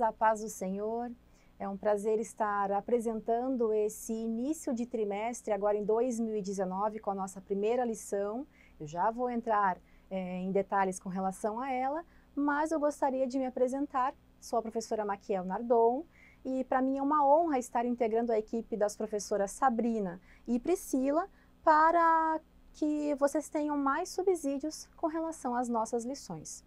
a paz do Senhor. É um prazer estar apresentando esse início de trimestre agora em 2019 com a nossa primeira lição. Eu já vou entrar é, em detalhes com relação a ela, mas eu gostaria de me apresentar. Sou a professora Maquiel Nardon e para mim é uma honra estar integrando a equipe das professoras Sabrina e Priscila para que vocês tenham mais subsídios com relação às nossas lições.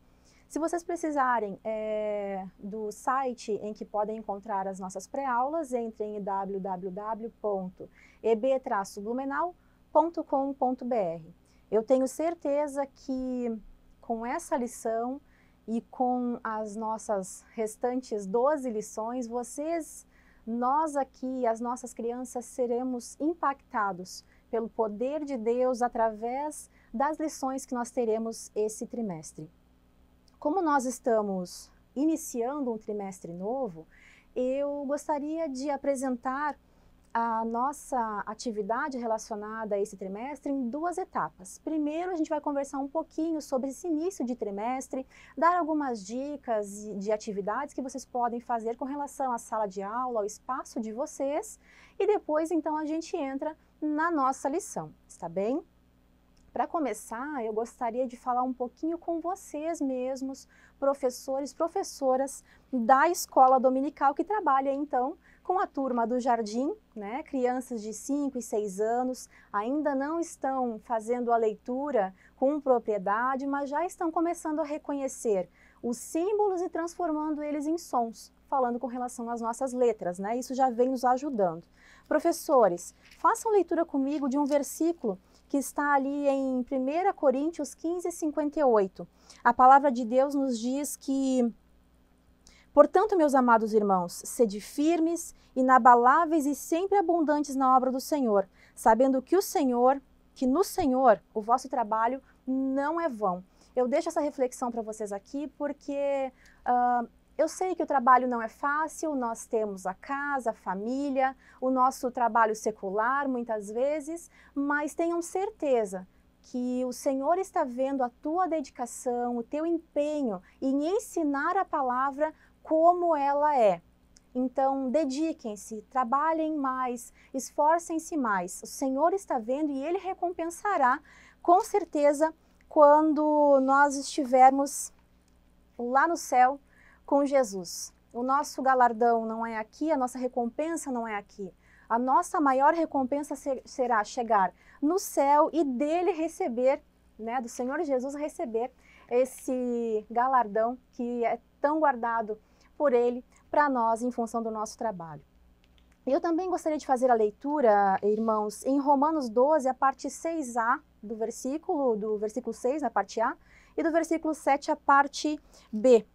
Se vocês precisarem é, do site em que podem encontrar as nossas pré-aulas, entrem em www.eb-blumenau.com.br. Eu tenho certeza que com essa lição e com as nossas restantes 12 lições, vocês, nós aqui, as nossas crianças, seremos impactados pelo poder de Deus através das lições que nós teremos esse trimestre. Como nós estamos iniciando um trimestre novo, eu gostaria de apresentar a nossa atividade relacionada a esse trimestre em duas etapas. Primeiro, a gente vai conversar um pouquinho sobre esse início de trimestre, dar algumas dicas de atividades que vocês podem fazer com relação à sala de aula, ao espaço de vocês, e depois, então, a gente entra na nossa lição, está bem? Para começar, eu gostaria de falar um pouquinho com vocês mesmos, professores, professoras da escola dominical que trabalha então com a turma do jardim, né? Crianças de 5 e 6 anos ainda não estão fazendo a leitura com propriedade, mas já estão começando a reconhecer os símbolos e transformando eles em sons, falando com relação às nossas letras, né? Isso já vem nos ajudando. Professores, façam leitura comigo de um versículo que está ali em 1 Coríntios 15, 58. A palavra de Deus nos diz que Portanto, meus amados irmãos, sede firmes, inabaláveis e sempre abundantes na obra do Senhor, sabendo que o Senhor, que no Senhor o vosso trabalho não é vão. Eu deixo essa reflexão para vocês aqui porque uh, eu sei que o trabalho não é fácil, nós temos a casa, a família, o nosso trabalho secular muitas vezes, mas tenham certeza que o Senhor está vendo a tua dedicação, o teu empenho em ensinar a palavra como ela é. Então, dediquem-se, trabalhem mais, esforcem-se mais. O Senhor está vendo e Ele recompensará, com certeza, quando nós estivermos lá no céu com Jesus. O nosso galardão não é aqui, a nossa recompensa não é aqui. A nossa maior recompensa ser, será chegar no céu e dele receber, né, do Senhor Jesus receber esse galardão que é tão guardado por ele para nós em função do nosso trabalho. Eu também gostaria de fazer a leitura, irmãos, em Romanos 12, a parte 6a do versículo, do versículo 6, na parte A, e do versículo 7, a parte B.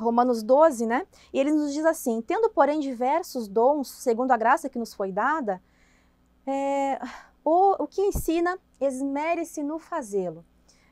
Romanos 12, né? E ele nos diz assim: tendo, porém, diversos dons, segundo a graça que nos foi dada, é, o, o que ensina, esmere-se no fazê-lo.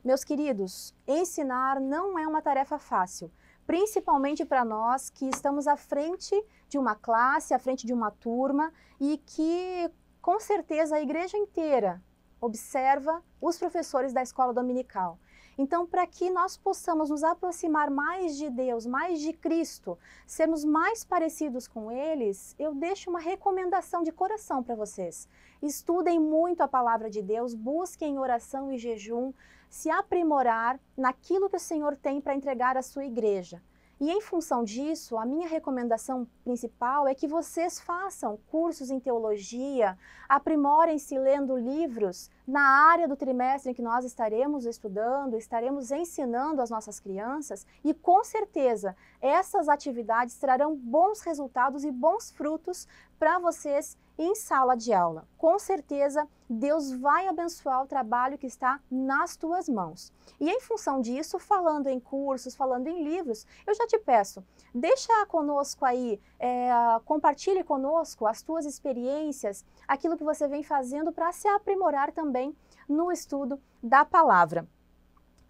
Meus queridos, ensinar não é uma tarefa fácil, principalmente para nós que estamos à frente de uma classe, à frente de uma turma e que, com certeza, a igreja inteira observa os professores da escola dominical. Então, para que nós possamos nos aproximar mais de Deus, mais de Cristo, sermos mais parecidos com eles, eu deixo uma recomendação de coração para vocês. Estudem muito a palavra de Deus, busquem oração e jejum, se aprimorar naquilo que o Senhor tem para entregar à sua igreja. E em função disso, a minha recomendação principal é que vocês façam cursos em teologia, aprimorem-se lendo livros na área do trimestre em que nós estaremos estudando, estaremos ensinando as nossas crianças e com certeza essas atividades trarão bons resultados e bons frutos para vocês em sala de aula. Com certeza, Deus vai abençoar o trabalho que está nas tuas mãos. E em função disso, falando em cursos, falando em livros, eu já te peço, deixa conosco aí, é, compartilhe conosco as tuas experiências, aquilo que você vem fazendo para se aprimorar também também no estudo da palavra.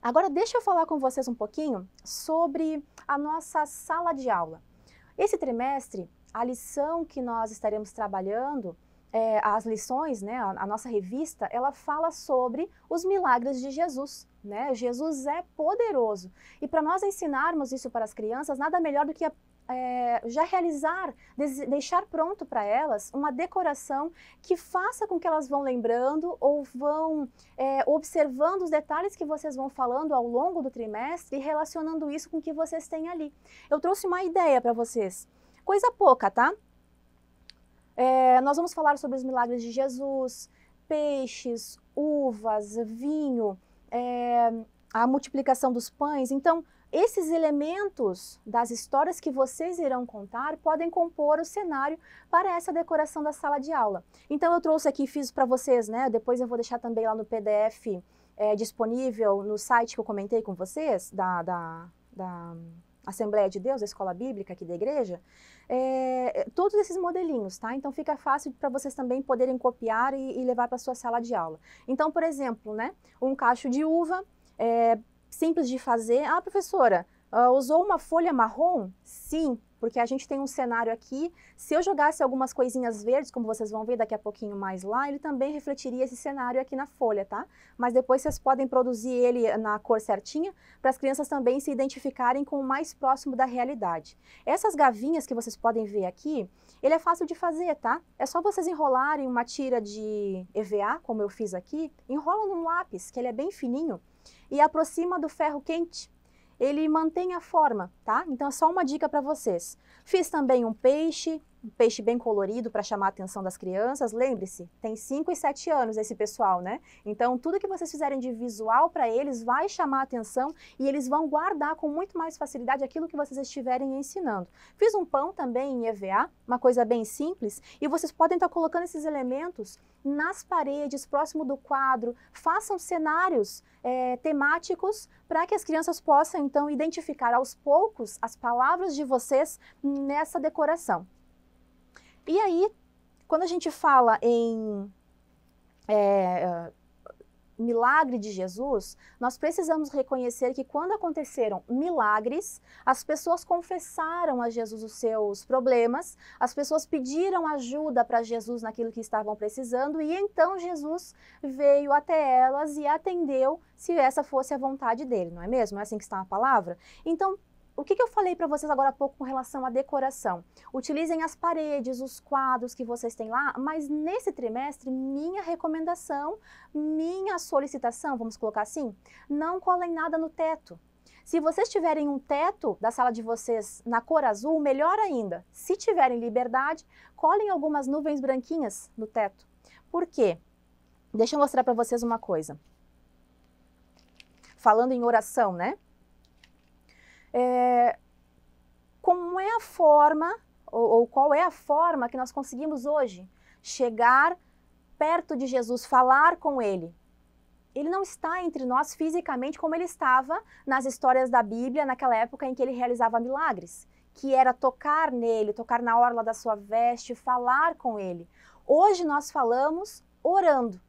Agora deixa eu falar com vocês um pouquinho sobre a nossa sala de aula. Esse trimestre, a lição que nós estaremos trabalhando, é, as lições, né, a, a nossa revista, ela fala sobre os milagres de Jesus. Né? Jesus é poderoso. E para nós ensinarmos isso para as crianças, nada melhor do que a é, já realizar, deixar pronto para elas uma decoração que faça com que elas vão lembrando ou vão é, observando os detalhes que vocês vão falando ao longo do trimestre e relacionando isso com o que vocês têm ali. Eu trouxe uma ideia para vocês, coisa pouca, tá? É, nós vamos falar sobre os milagres de Jesus, peixes, uvas, vinho, a multiplicação dos pães. Então, esses elementos das histórias que vocês irão contar podem compor o cenário para essa decoração da sala de aula. Então eu trouxe aqui, fiz para vocês, né? Depois eu vou deixar também lá no PDF é, disponível no site que eu comentei com vocês, da, da, da Assembleia de Deus, da escola bíblica aqui da igreja, é, é, todos esses modelinhos, tá? Então fica fácil para vocês também poderem copiar e, e levar para sua sala de aula. Então, por exemplo, né, um cacho de uva, é, simples de fazer. Ah, professora, uh, usou uma folha marrom? Sim, porque a gente tem um cenário aqui. Se eu jogasse algumas coisinhas verdes, como vocês vão ver daqui a pouquinho mais lá, ele também refletiria esse cenário aqui na folha, tá? Mas depois vocês podem produzir ele na cor certinha, para as crianças também se identificarem com o mais próximo da realidade. Essas gavinhas que vocês podem ver aqui, ele é fácil de fazer, tá? É só vocês enrolarem uma tira de EVA, como eu fiz aqui, enrola num lápis, que ele é bem fininho, e aproxima do ferro quente. Ele mantém a forma, tá? Então é só uma dica para vocês. Fiz também um peixe, um peixe bem colorido para chamar a atenção das crianças. Lembre-se, tem 5 e 7 anos esse pessoal, né? Então, tudo que vocês fizerem de visual para eles vai chamar a atenção e eles vão guardar com muito mais facilidade aquilo que vocês estiverem ensinando. Fiz um pão também em EVA, uma coisa bem simples, e vocês podem estar tá colocando esses elementos nas paredes, próximo do quadro. Façam cenários é, temáticos para que as crianças possam, então, identificar aos poucos as palavras de vocês nessa decoração. E aí, quando a gente fala em é, milagre de Jesus, nós precisamos reconhecer que quando aconteceram milagres, as pessoas confessaram a Jesus os seus problemas, as pessoas pediram ajuda para Jesus naquilo que estavam precisando e então Jesus veio até elas e atendeu se essa fosse a vontade dele, não é mesmo? é assim que está a palavra? Então, o que, que eu falei para vocês agora há pouco com relação à decoração? Utilizem as paredes, os quadros que vocês têm lá, mas nesse trimestre, minha recomendação, minha solicitação, vamos colocar assim, não colem nada no teto. Se vocês tiverem um teto da sala de vocês na cor azul, melhor ainda. Se tiverem liberdade, colhem algumas nuvens branquinhas no teto. Por quê? Deixa eu mostrar para vocês uma coisa. Falando em oração, né? é, como é a forma, ou, ou qual é a forma que nós conseguimos hoje chegar perto de Jesus, falar com Ele, ele não está entre nós fisicamente como ele estava nas histórias da Bíblia, naquela época em que ele realizava milagres, que era tocar nele, tocar na orla da sua veste, falar com ele. Hoje nós falamos orando.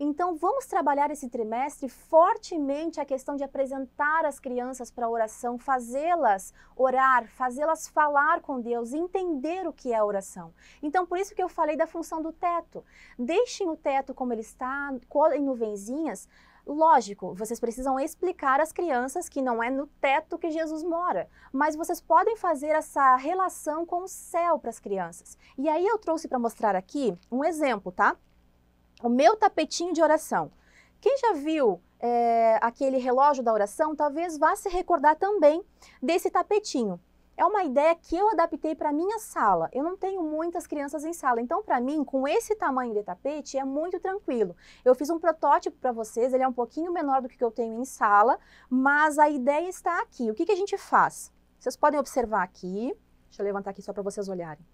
Então, vamos trabalhar esse trimestre fortemente a questão de apresentar as crianças para a oração, fazê-las orar, fazê-las falar com Deus, entender o que é a oração. Então, por isso que eu falei da função do teto. Deixem o teto como ele está, colhem nuvenzinhas, Lógico, vocês precisam explicar às crianças que não é no teto que Jesus mora, mas vocês podem fazer essa relação com o céu para as crianças. E aí eu trouxe para mostrar aqui um exemplo, tá? o meu tapetinho de oração. Quem já viu é, aquele relógio da oração, talvez vá se recordar também desse tapetinho. É uma ideia que eu adaptei para minha sala. Eu não tenho muitas crianças em sala, então para mim, com esse tamanho de tapete, é muito tranquilo. Eu fiz um protótipo para vocês, ele é um pouquinho menor do que eu tenho em sala, mas a ideia está aqui. O que, que a gente faz? Vocês podem observar aqui, deixa eu levantar aqui só para vocês olharem.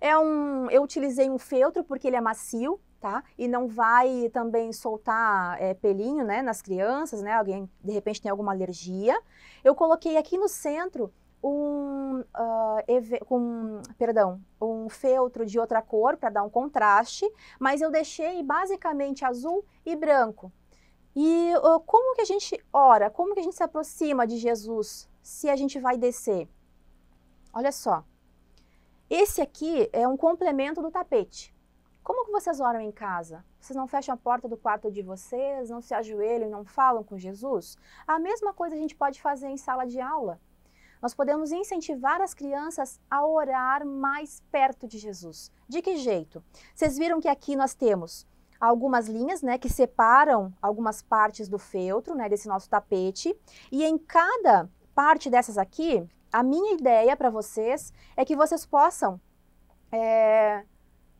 É um, eu utilizei um feltro porque ele é macio, tá? E não vai também soltar é, pelinho, né, nas crianças, né? Alguém de repente tem alguma alergia. Eu coloquei aqui no centro um, uh, ah, um, perdão, um feltro de outra cor para dar um contraste, mas eu deixei basicamente azul e branco. E uh, como que a gente ora? Como que a gente se aproxima de Jesus se a gente vai descer? Olha só. Esse aqui é um complemento do tapete. Como que vocês oram em casa? Vocês não fecham a porta do quarto de vocês, não se ajoelham, não falam com Jesus? A mesma coisa a gente pode fazer em sala de aula. Nós podemos incentivar as crianças a orar mais perto de Jesus. De que jeito? Vocês viram que aqui nós temos algumas linhas, né, que separam algumas partes do feltro, né, desse nosso tapete, e em cada parte dessas aqui, a minha ideia para vocês é que vocês possam é,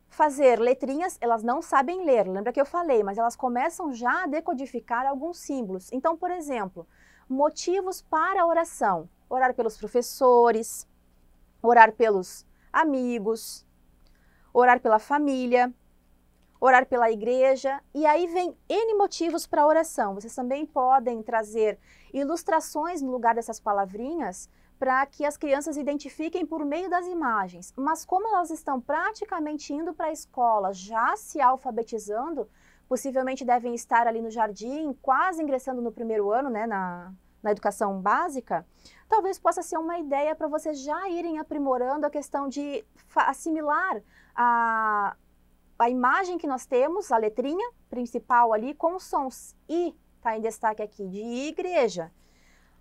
fazer letrinhas, elas não sabem ler, lembra que eu falei, mas elas começam já a decodificar alguns símbolos. Então, por exemplo, motivos para a oração. Orar pelos professores, orar pelos amigos, orar pela família, orar pela igreja, e aí vem N motivos para oração. Vocês também podem trazer ilustrações no lugar dessas palavrinhas para que as crianças identifiquem por meio das imagens. Mas como elas estão praticamente indo para a escola, já se alfabetizando, possivelmente devem estar ali no jardim, quase ingressando no primeiro ano, né, na, na educação básica, talvez possa ser uma ideia para vocês já irem aprimorando a questão de assimilar a, a imagem que nós temos, a letrinha principal ali, com os sons I, está em destaque aqui, de igreja.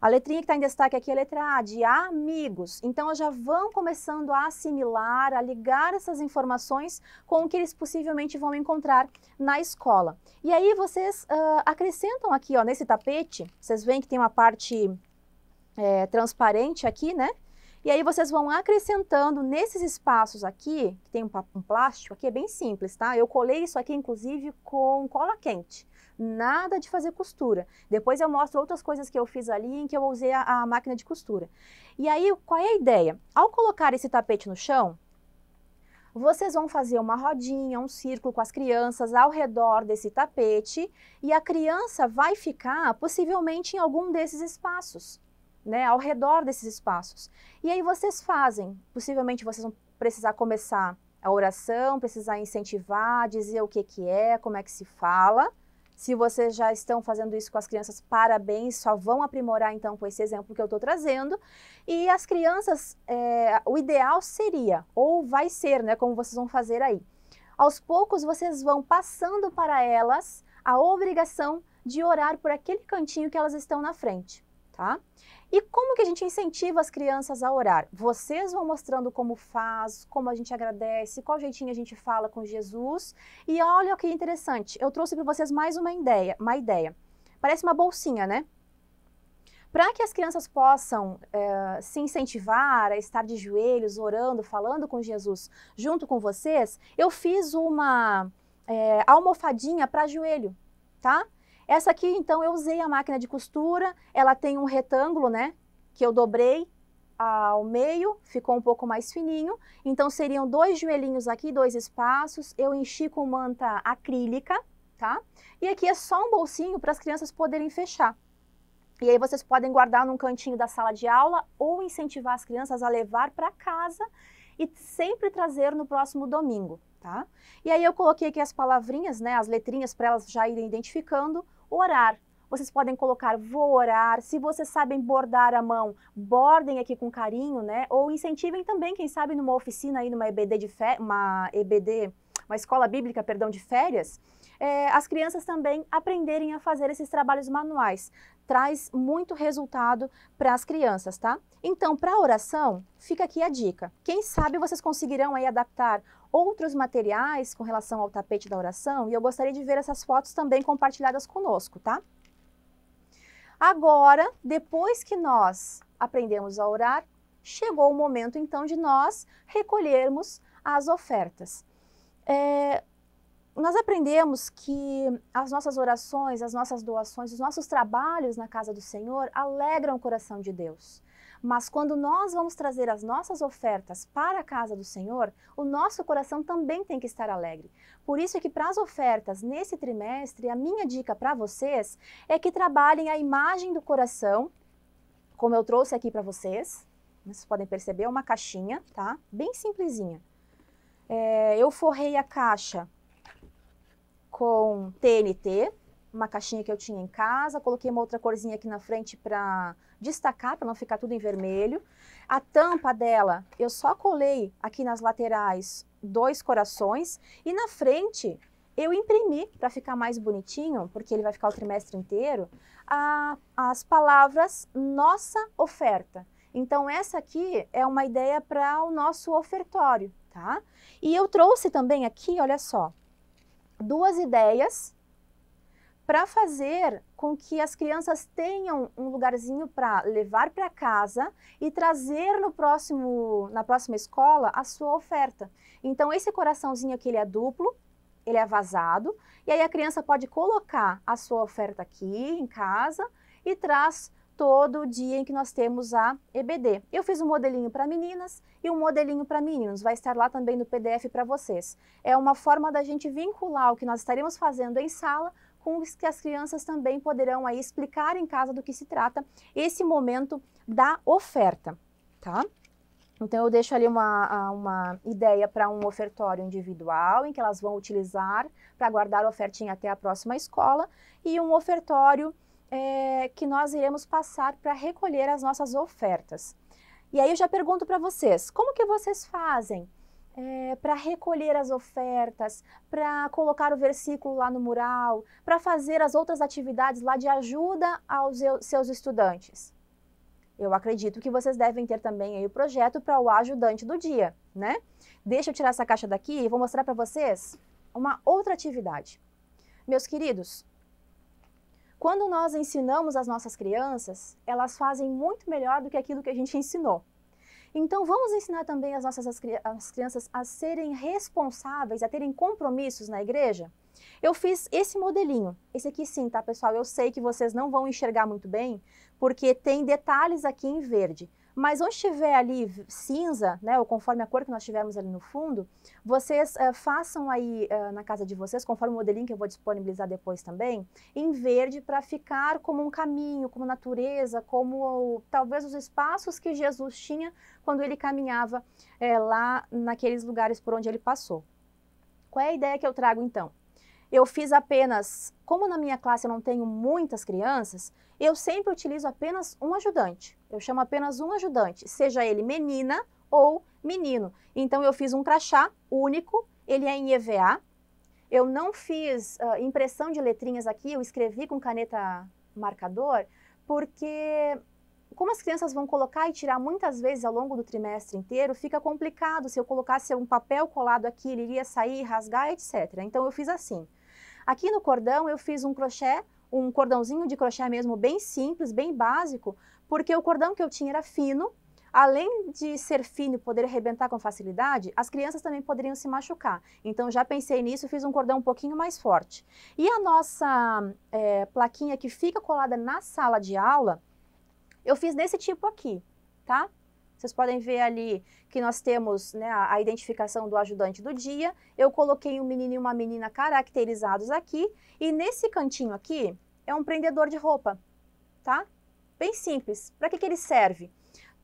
A letrinha que está em destaque aqui é a letra A, de amigos. Então, já vão começando a assimilar, a ligar essas informações com o que eles possivelmente vão encontrar na escola. E aí, vocês uh, acrescentam aqui, ó, nesse tapete, vocês veem que tem uma parte é, transparente aqui, né? E aí vocês vão acrescentando nesses espaços aqui, que tem um, um, plástico, aqui é bem simples, tá? Eu colei isso aqui, inclusive, com cola quente nada de fazer costura. Depois eu mostro outras coisas que eu fiz ali em que eu usei a, a máquina de costura. E aí, qual é a ideia? Ao colocar esse tapete no chão, vocês vão fazer uma rodinha, um círculo com as crianças ao redor desse tapete e a criança vai ficar possivelmente em algum desses espaços, né, ao redor desses espaços. E aí vocês fazem, possivelmente vocês vão precisar começar a oração, precisar incentivar, dizer o que que é, como é que se fala. Se vocês já estão fazendo isso com as crianças, parabéns, só vão aprimorar então com esse exemplo que eu estou trazendo. E as crianças, é, o ideal seria, ou vai ser, né, como vocês vão fazer aí. Aos poucos vocês vão passando para elas a obrigação de orar por aquele cantinho que elas estão na frente tá? E como que a gente incentiva as crianças a orar? Vocês vão mostrando como faz, como a gente agradece, qual jeitinho a gente fala com Jesus. E olha que interessante, eu trouxe para vocês mais uma ideia, uma ideia. Parece uma bolsinha, né? Para que as crianças possam é, se incentivar a estar de joelhos, orando, falando com Jesus junto com vocês, eu fiz uma é, almofadinha para joelho, tá? Essa aqui, então, eu usei a máquina de costura, ela tem um retângulo, né, que eu dobrei ao meio, ficou um pouco mais fininho. Então, seriam dois joelhinhos aqui, dois espaços, eu enchi com manta acrílica, tá? E aqui é só um bolsinho para as crianças poderem fechar. E aí vocês podem guardar num cantinho da sala de aula ou incentivar as crianças a levar para casa e sempre trazer no próximo domingo, tá? E aí eu coloquei aqui as palavrinhas, né, as letrinhas para elas já irem identificando orar. Vocês podem colocar vou orar. Se vocês sabem bordar a mão, bordem aqui com carinho, né? Ou incentivem também, quem sabe, numa oficina aí, numa EBD de fé, uma EBD, uma escola bíblica, perdão, de férias, é, as crianças também aprenderem a fazer esses trabalhos manuais. Traz muito resultado para as crianças, tá? Então, para oração, fica aqui a dica. Quem sabe vocês conseguirão aí adaptar outros materiais com relação ao tapete da oração e eu gostaria de ver essas fotos também compartilhadas conosco, tá? Agora, depois que nós aprendemos a orar, chegou o momento então de nós recolhermos as ofertas. É, nós aprendemos que as nossas orações, as nossas doações, os nossos trabalhos na casa do Senhor alegram o coração de Deus. Mas quando nós vamos trazer as nossas ofertas para a casa do Senhor, o nosso coração também tem que estar alegre. Por isso é que para as ofertas nesse trimestre, a minha dica para vocês é que trabalhem a imagem do coração, como eu trouxe aqui para vocês. Vocês podem perceber, é uma caixinha, tá? Bem simplesinha. É, eu forrei a caixa com TNT, uma caixinha que eu tinha em casa, coloquei uma outra corzinha aqui na frente para destacar, para não ficar tudo em vermelho. A tampa dela, eu só colei aqui nas laterais dois corações e na frente eu imprimi para ficar mais bonitinho, porque ele vai ficar o trimestre inteiro, a, as palavras nossa oferta. Então essa aqui é uma ideia para o nosso ofertório, tá? E eu trouxe também aqui, olha só, duas ideias para fazer com que as crianças tenham um lugarzinho para levar para casa e trazer no próximo, na próxima escola a sua oferta. Então esse coraçãozinho aqui ele é duplo, ele é vazado e aí a criança pode colocar a sua oferta aqui em casa e traz todo o dia em que nós temos a EBD. Eu fiz um modelinho para meninas e um modelinho para meninos, vai estar lá também no PDF para vocês. É uma forma da gente vincular o que nós estaremos fazendo em sala com os que as crianças também poderão aí explicar em casa do que se trata esse momento da oferta, tá? Então eu deixo ali uma, uma ideia para um ofertório individual, em que elas vão utilizar para guardar a ofertinha até a próxima escola, e um ofertório é, que nós iremos passar para recolher as nossas ofertas. E aí eu já pergunto para vocês, como que vocês fazem? é, eh, para recolher as ofertas, para colocar o versículo lá no mural, para fazer as outras atividades lá de ajuda aos seus estudantes. Eu acredito que vocês devem ter também aí o projeto para o ajudante do dia, né? Deixa eu tirar essa caixa daqui e vou mostrar para vocês uma outra atividade. Meus queridos, quando nós ensinamos as nossas crianças, elas fazem muito melhor do que aquilo que a gente ensinou. Então, vamos ensinar também as nossas as, as crianças a serem responsáveis, a terem compromissos na igreja? Eu fiz esse modelinho. Esse aqui sim, tá, pessoal? Eu sei que vocês não vão enxergar muito bem, porque tem detalhes aqui em verde. Mas onde estiver ali cinza, né, ou conforme a cor que nós tivermos ali no fundo, vocês uh, façam aí uh, na casa de vocês, conforme o modelinho que eu vou disponibilizar depois também, em verde para ficar como um caminho, como natureza, como talvez os espaços que Jesus tinha quando ele caminhava é, lá naqueles lugares por onde ele passou. Qual é a ideia que eu trago então? eu fiz apenas, como na minha classe eu não tenho muitas crianças, eu sempre utilizo apenas um ajudante. Eu chamo apenas um ajudante, seja ele menina ou menino. Então eu fiz um crachá único, ele é em EVA. Eu não fiz uh, impressão de letrinhas aqui, eu escrevi com caneta marcador, porque como as crianças vão colocar e tirar muitas vezes ao longo do trimestre inteiro, fica complicado. Se eu colocasse um papel colado aqui, ele iria sair, rasgar, etc. Então eu fiz assim. Aqui no cordão eu fiz um crochê, um cordãozinho de crochê mesmo bem simples, bem básico, porque o cordão que eu tinha era fino, além de ser fino e poder arrebentar com facilidade, as crianças também poderiam se machucar. Então já pensei nisso, fiz um cordão um pouquinho mais forte. E a nossa é, plaquinha que fica colada na sala de aula, eu fiz desse tipo aqui, tá? Vocês podem ver ali que nós temos né, a identificação do ajudante do dia. Eu coloquei um menino e uma menina caracterizados aqui. E nesse cantinho aqui é um prendedor de roupa, tá? Bem simples. Para que, que ele serve?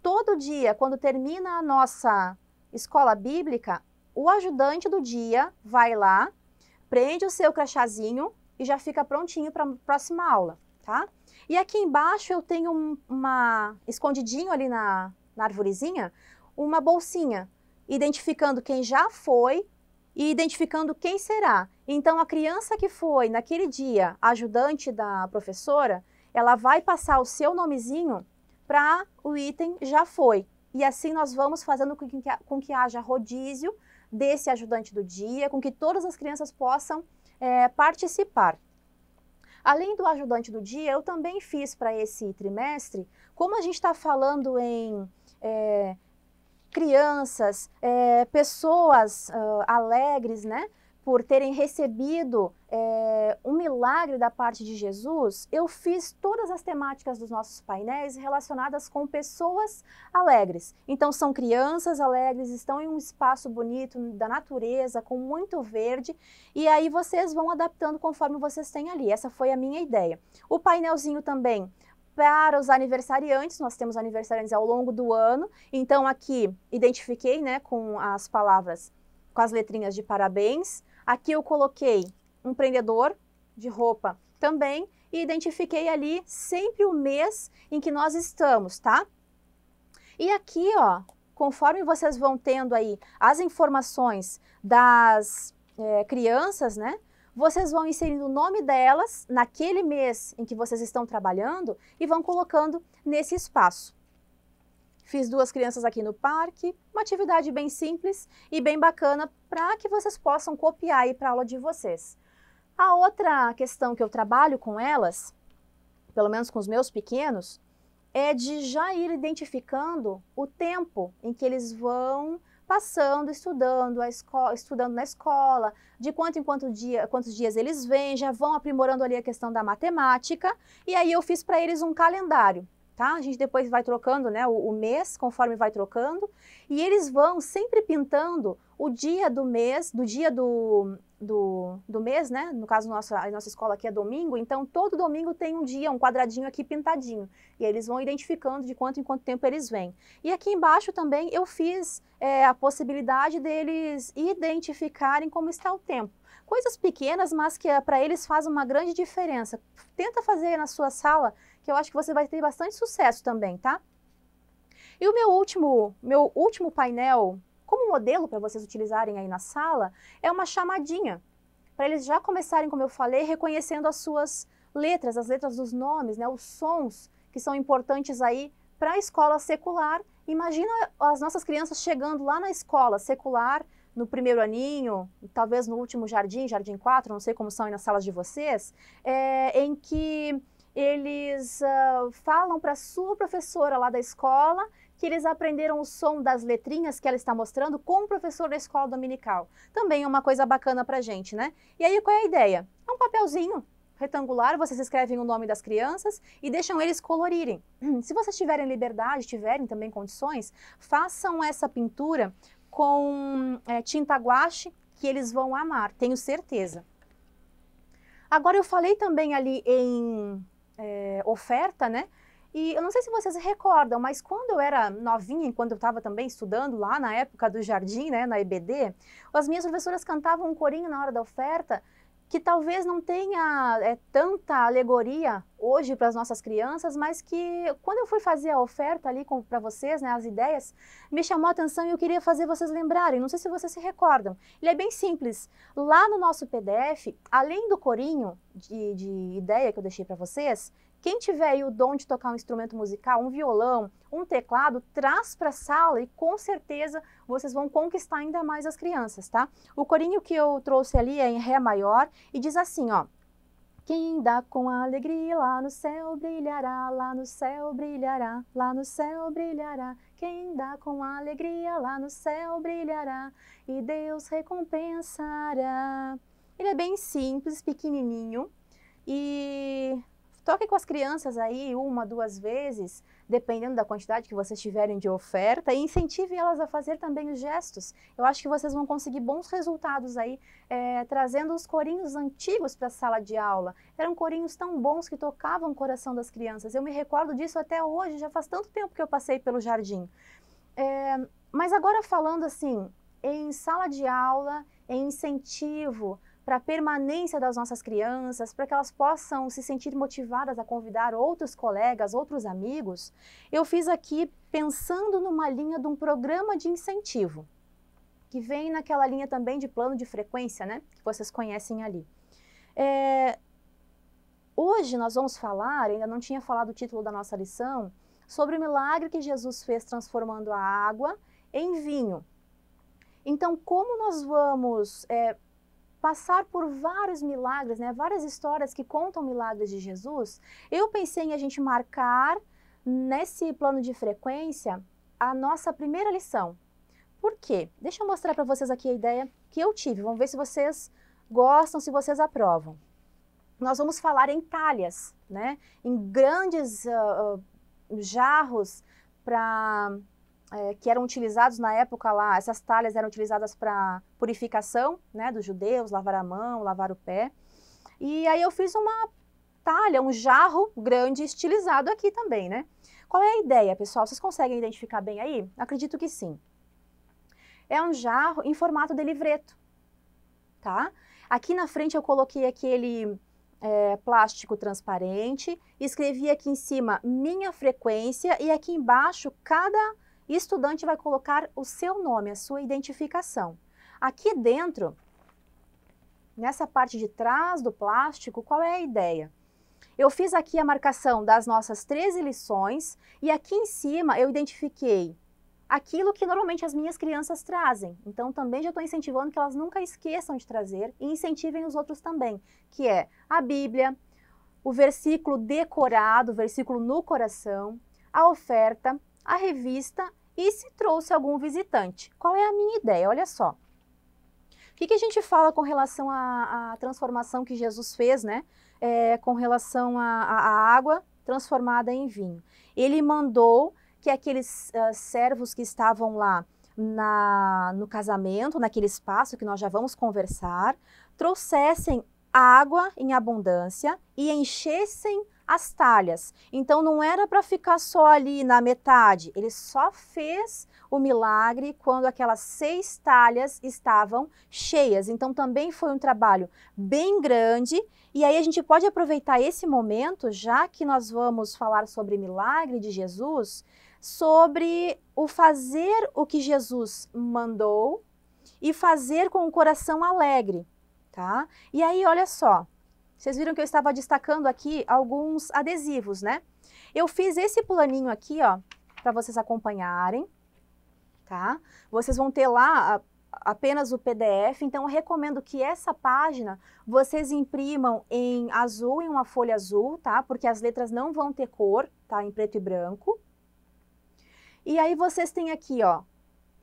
Todo dia, quando termina a nossa escola bíblica, o ajudante do dia vai lá, prende o seu crachazinho e já fica prontinho para a próxima aula, tá? E aqui embaixo eu tenho uma, escondidinho ali na, na arvorezinha, uma bolsinha, identificando quem já foi e identificando quem será. Então, a criança que foi naquele dia ajudante da professora, ela vai passar o seu nomezinho para o item já foi. E assim nós vamos fazendo com que, com que haja rodízio desse ajudante do dia, com que todas as crianças possam é, participar. Além do ajudante do dia, eu também fiz para esse trimestre, como a gente está falando em é, crianças, é, pessoas uh, alegres, né? por terem recebido é, um milagre da parte de Jesus, eu fiz todas as temáticas dos nossos painéis relacionadas com pessoas alegres. Então, são crianças alegres, estão em um espaço bonito da natureza, com muito verde, e aí vocês vão adaptando conforme vocês têm ali. Essa foi a minha ideia. O painelzinho também para os aniversariantes, nós temos aniversariantes ao longo do ano, então aqui identifiquei né, com as palavras, com as letrinhas de parabéns, Aqui eu coloquei um prendedor de roupa também e identifiquei ali sempre o mês em que nós estamos, tá? E aqui, ó, conforme vocês vão tendo aí as informações das é, crianças, né? Vocês vão inserindo o nome delas naquele mês em que vocês estão trabalhando e vão colocando nesse espaço. Fiz duas crianças aqui no parque, uma atividade bem simples e bem bacana para que vocês possam copiar aí para aula de vocês. A outra questão que eu trabalho com elas, pelo menos com os meus pequenos, é de já ir identificando o tempo em que eles vão passando, estudando, escola, estudando na escola, de quanto em quanto dia, quantos dias eles vêm, já vão aprimorando ali a questão da matemática, e aí eu fiz para eles um calendário. Tá? A gente depois vai trocando né, o, o, mês, conforme vai trocando, e eles vão sempre pintando o dia do mês, do dia do, do, do mês, né? No caso, nossa, a nossa escola aqui é domingo, então todo domingo tem um dia, um quadradinho aqui pintadinho. E eles vão identificando de quanto em quanto tempo eles vêm. E aqui embaixo também eu fiz é, a possibilidade deles identificarem como está o tempo coisas pequenas, mas que é, para eles faz uma grande diferença. Tenta fazer na sua sala que eu acho que você vai ter bastante sucesso também, tá? E o meu último, meu último painel, como modelo para vocês utilizarem aí na sala, é uma chamadinha, para eles já começarem, como eu falei, reconhecendo as suas letras, as letras dos nomes, né, os sons que são importantes aí para a escola secular. Imagina as nossas crianças chegando lá na escola secular, no primeiro aninho, talvez no último jardim, jardim 4, não sei como são aí nas salas de vocês, é, em que eles uh, falam para sua professora lá da escola que eles aprenderam o som das letrinhas que ela está mostrando com o professor da escola dominical. Também é uma coisa bacana para gente, né? E aí qual é a ideia? É um papelzinho retangular, vocês escrevem o nome das crianças e deixam eles colorirem. Se vocês tiverem liberdade, tiverem também condições, façam essa pintura com é, tinta guache que eles vão amar, tenho certeza. Agora eu falei também ali em é, oferta, né? E eu não sei se vocês recordam, mas quando eu era novinha, quando eu estava também estudando lá na época do jardim, né, na EBD, as minhas professoras cantavam um corinho na hora da oferta que talvez não tenha é, tanta alegoria hoje para as nossas crianças, mas que quando eu fui fazer a oferta ali para vocês, né, as ideias, me chamou a atenção e eu queria fazer vocês lembrarem. Não sei se vocês se recordam. Ele é bem simples. Lá no nosso PDF, além do corinho de, de ideia que eu deixei para vocês, quem tiver aí o dom de tocar um instrumento musical, um violão, um teclado, traz para a sala e com certeza vocês vão conquistar ainda mais as crianças, tá? O corinho que eu trouxe ali é em Ré maior e diz assim, ó. Quem dá com alegria lá no céu brilhará, lá no céu brilhará, lá no céu brilhará. Quem dá com alegria lá no céu brilhará e Deus recompensará. Ele é bem simples, pequenininho e Toque então, com as crianças aí uma, duas vezes, dependendo da quantidade que vocês tiverem de oferta, e incentive elas a fazer também os gestos. Eu acho que vocês vão conseguir bons resultados aí, é, trazendo os corinhos antigos para a sala de aula. Eram corinhos tão bons que tocavam o coração das crianças. Eu me recordo disso até hoje, já faz tanto tempo que eu passei pelo jardim. É, mas agora falando assim, em sala de aula, em incentivo, para a permanência das nossas crianças, para que elas possam se sentir motivadas a convidar outros colegas, outros amigos, eu fiz aqui pensando numa linha de um programa de incentivo, que vem naquela linha também de plano de frequência, né, que vocês conhecem ali. É... Hoje nós vamos falar, ainda não tinha falado o título da nossa lição, sobre o milagre que Jesus fez transformando a água em vinho. Então, como nós vamos é, passar por vários milagres, né, várias histórias que contam milagres de Jesus, eu pensei em a gente marcar nesse plano de frequência a nossa primeira lição. Por quê? Deixa eu mostrar para vocês aqui a ideia que eu tive. Vamos ver se vocês gostam, se vocês aprovam. Nós vamos falar em talhas, né? em grandes uh, uh, jarros para é, que eram utilizados na época lá, essas talhas eram utilizadas para purificação né, dos judeus, lavar a mão, lavar o pé. E aí eu fiz uma talha, um jarro grande estilizado aqui também, né? Qual é a ideia, pessoal? Vocês conseguem identificar bem aí? Acredito que sim. É um jarro em formato de livreto, tá? Aqui na frente eu coloquei aquele é, plástico transparente, escrevi aqui em cima minha frequência e aqui embaixo cada e estudante vai colocar o seu nome, a sua identificação. Aqui dentro, nessa parte de trás do plástico, qual é a ideia? Eu fiz aqui a marcação das nossas 13 lições e aqui em cima eu identifiquei aquilo que normalmente as minhas crianças trazem. Então, também já estou incentivando que elas nunca esqueçam de trazer e incentivem os outros também, que é a Bíblia, o versículo decorado, o versículo no coração, a oferta, a revista e se trouxe algum visitante? Qual é a minha ideia? Olha só. O que, que a gente fala com relação à, à transformação que Jesus fez, né? É, com relação à água transformada em vinho. Ele mandou que aqueles uh, servos que estavam lá na, no casamento, naquele espaço que nós já vamos conversar, trouxessem água em abundância e enchessem as talhas. Então não era para ficar só ali na metade, ele só fez o milagre quando aquelas seis talhas estavam cheias. Então também foi um trabalho bem grande e aí a gente pode aproveitar esse momento, já que nós vamos falar sobre milagre de Jesus, sobre o fazer o que Jesus mandou e fazer com o coração alegre, tá? E aí olha só, vocês viram que eu estava destacando aqui alguns adesivos, né? Eu fiz esse planinho aqui, ó, para vocês acompanharem, tá? Vocês vão ter lá a, apenas o PDF, então eu recomendo que essa página vocês imprimam em azul, em uma folha azul, tá? Porque as letras não vão ter cor, tá? Em preto e branco. E aí vocês têm aqui, ó,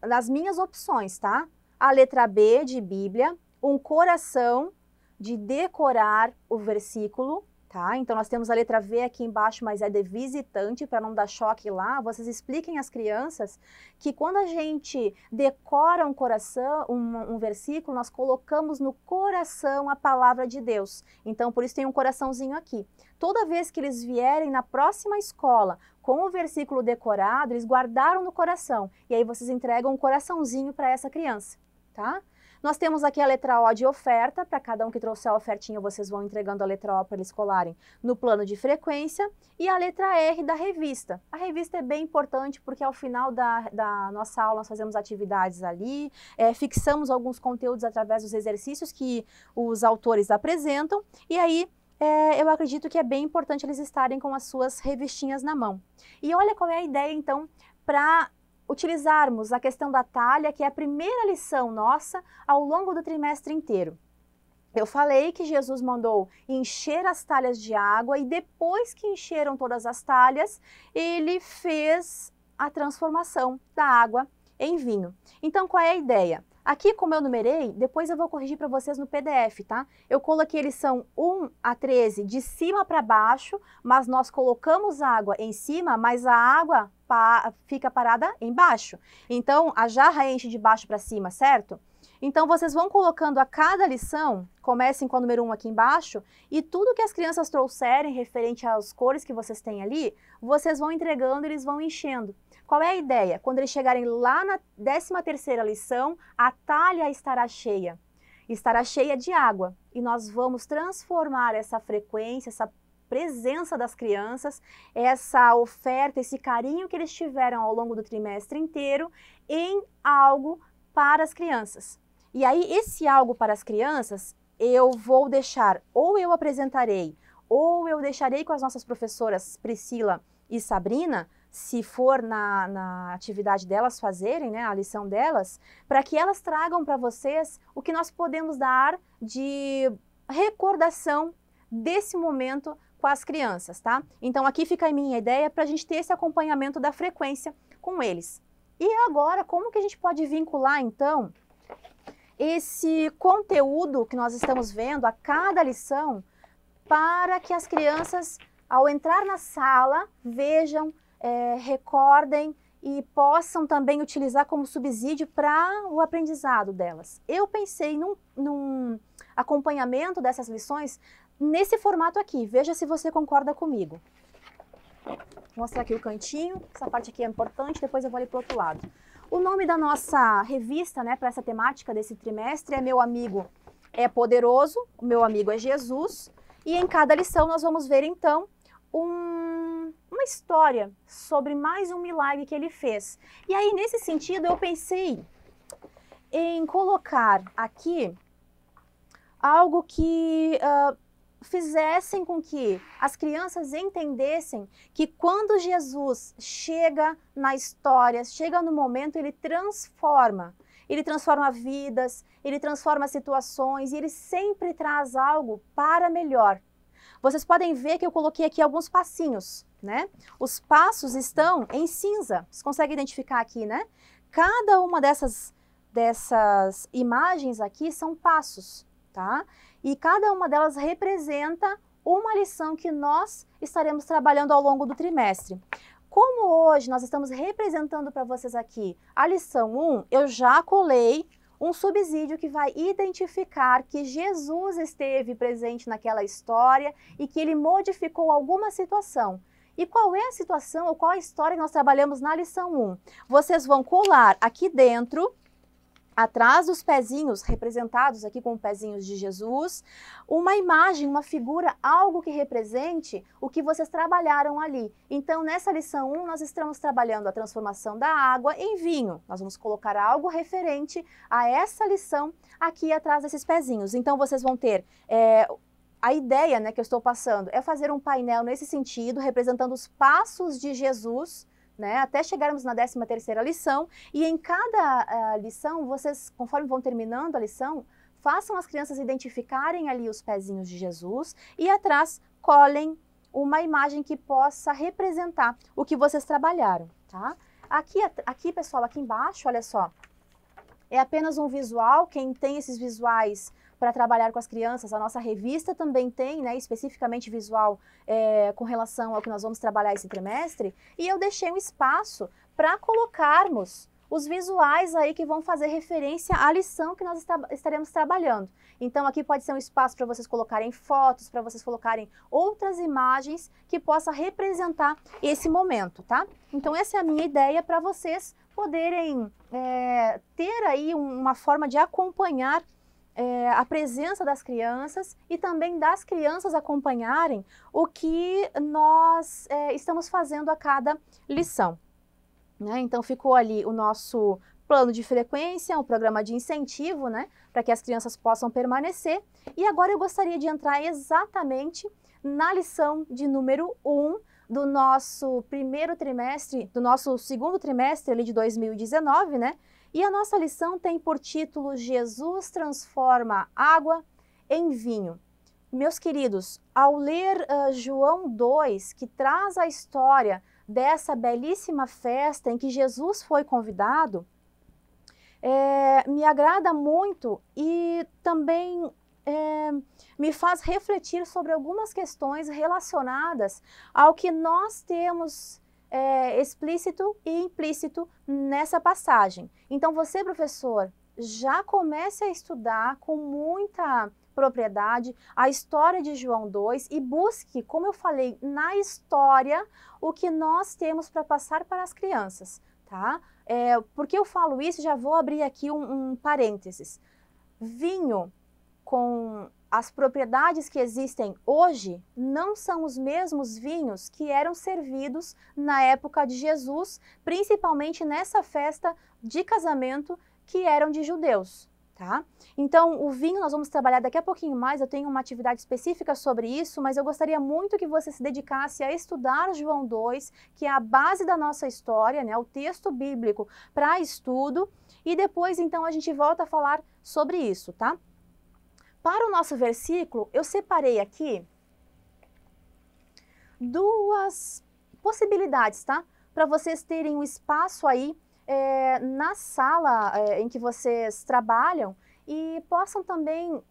nas minhas opções, tá? A letra B de Bíblia, um coração de decorar o versículo, tá? Então nós temos a letra V aqui embaixo, mas é de visitante para não dar choque lá. Vocês expliquem às crianças que quando a gente decora um coração, um, um versículo, nós colocamos no coração a palavra de Deus. Então por isso tem um coraçãozinho aqui. Toda vez que eles vierem na próxima escola com o versículo decorado, eles guardaram no coração. E aí vocês entregam um coraçãozinho para essa criança, tá? Nós temos aqui a letra O de oferta, para cada um que trouxer a ofertinha, vocês vão entregando a letra O para eles colarem no plano de frequência, e a letra R da revista. A revista é bem importante porque ao final da, da nossa aula nós fazemos atividades ali, é, fixamos alguns conteúdos através dos exercícios que os autores apresentam, e aí é, eu acredito que é bem importante eles estarem com as suas revistinhas na mão. E olha qual é a ideia, então, para utilizarmos a questão da talha, que é a primeira lição nossa ao longo do trimestre inteiro. Eu falei que Jesus mandou encher as talhas de água e depois que encheram todas as talhas, ele fez a transformação da água em vinho. Então, qual é a ideia? Aqui, como eu numerei, depois eu vou corrigir para vocês no PDF, tá? Eu coloquei eles são 1 a 13 de cima para baixo, mas nós colocamos água em cima, mas a água pa fica parada embaixo. Então, a jarra enche de baixo para cima, certo? Então vocês vão colocando a cada lição, comecem com a número 1 um aqui embaixo, e tudo que as crianças trouxerem referente às cores que vocês têm ali, vocês vão entregando e eles vão enchendo. Qual é a ideia? Quando eles chegarem lá na 13ª lição, a talha estará cheia. Estará cheia de água e nós vamos transformar essa frequência, essa presença das crianças, essa oferta, esse carinho que eles tiveram ao longo do trimestre inteiro em algo para as crianças. E aí, esse algo para as crianças, eu vou deixar, ou eu apresentarei, ou eu deixarei com as nossas professoras Priscila e Sabrina, se for na, na atividade delas fazerem, né, a lição delas, para que elas tragam para vocês o que nós podemos dar de recordação desse momento com as crianças, tá? Então aqui fica a minha ideia para a gente ter esse acompanhamento da frequência com eles. E agora, como que a gente pode vincular então esse conteúdo que nós estamos vendo a cada lição para que as crianças, ao entrar na sala, vejam, é, recordem e possam também utilizar como subsídio para o aprendizado delas. Eu pensei num, num acompanhamento dessas lições nesse formato aqui. Veja se você concorda comigo. Vou mostrar aqui o cantinho, essa parte aqui é importante, depois eu vou ali para o outro lado. O nome da nossa revista, né, para essa temática desse trimestre é Meu Amigo é Poderoso, Meu Amigo é Jesus. E em cada lição nós vamos ver então um, uma história sobre mais um milagre que ele fez. E aí, nesse sentido, eu pensei em colocar aqui algo que uh, fizessem com que as crianças entendessem que quando Jesus chega na história, chega no momento, ele transforma. Ele transforma vidas, ele transforma situações e ele sempre traz algo para melhor. Vocês podem ver que eu coloquei aqui alguns passinhos, né? Os passos estão em cinza. Vocês conseguem identificar aqui, né? Cada uma dessas dessas imagens aqui são passos, tá? e cada uma delas representa uma lição que nós estaremos trabalhando ao longo do trimestre. Como hoje nós estamos representando para vocês aqui a lição 1, eu já colei um subsídio que vai identificar que Jesus esteve presente naquela história e que ele modificou alguma situação. E qual é a situação ou qual a história que nós trabalhamos na lição 1? Vocês vão colar aqui dentro atrás dos pezinhos, representados aqui com pezinhos de Jesus, uma imagem, uma figura, algo que represente o que vocês trabalharam ali. Então, nessa lição 1, nós estamos trabalhando a transformação da água em vinho. Nós vamos colocar algo referente a essa lição aqui atrás desses pezinhos. Então, vocês vão ter é, a ideia né, que eu estou passando é fazer um painel nesse sentido, representando os passos de Jesus né, até chegarmos na 13 terceira lição. E em cada uh, lição, vocês, conforme vão terminando a lição, façam as crianças identificarem ali os pezinhos de Jesus e atrás colhem uma imagem que possa representar o que vocês trabalharam, tá? Aqui, aqui pessoal, aqui embaixo, olha só, é apenas um visual, quem tem esses visuais para trabalhar com as crianças. A nossa revista também tem, né, especificamente visual, é, com relação ao que nós vamos trabalhar esse trimestre. E eu deixei um espaço para colocarmos os visuais aí que vão fazer referência à lição que nós estaremos trabalhando. Então aqui pode ser um espaço para vocês colocarem fotos, para vocês colocarem outras imagens que possa representar esse momento, tá? Então essa é a minha ideia para vocês poderem é, ter aí uma forma de acompanhar é, a presença das crianças e também das crianças acompanharem o que nós é, estamos fazendo a cada lição. Né? Então, ficou ali o nosso plano de frequência, um programa de incentivo né, para que as crianças possam permanecer. E agora eu gostaria de entrar exatamente na lição de número 1 do nosso primeiro trimestre, do nosso segundo trimestre ali de 2019, né? E a nossa lição tem por título Jesus transforma água em vinho. Meus queridos, ao ler uh, João 2, que traz a história dessa belíssima festa em que Jesus foi convidado, é, me agrada muito e também é, me faz refletir sobre algumas questões relacionadas ao que nós temos é, explícito e implícito nessa passagem. Então, você, professor, já comece a estudar com muita propriedade a história de João 2 e busque, como eu falei, na história o que nós temos para passar para as crianças, tá? É, porque eu falo isso, já vou abrir aqui um, um parênteses. Vinho com as propriedades que existem hoje não são os mesmos vinhos que eram servidos na época de Jesus, principalmente nessa festa de casamento que eram de judeus. Tá? Então, o vinho nós vamos trabalhar daqui a pouquinho mais, eu tenho uma atividade específica sobre isso, mas eu gostaria muito que você se dedicasse a estudar João 2, que é a base da nossa história, né? o texto bíblico para estudo, e depois então a gente volta a falar sobre isso, tá? Para o nosso versículo, eu separei aqui duas possibilidades, tá? Para vocês terem um espaço aí é, na sala é, em que vocês trabalham e possam também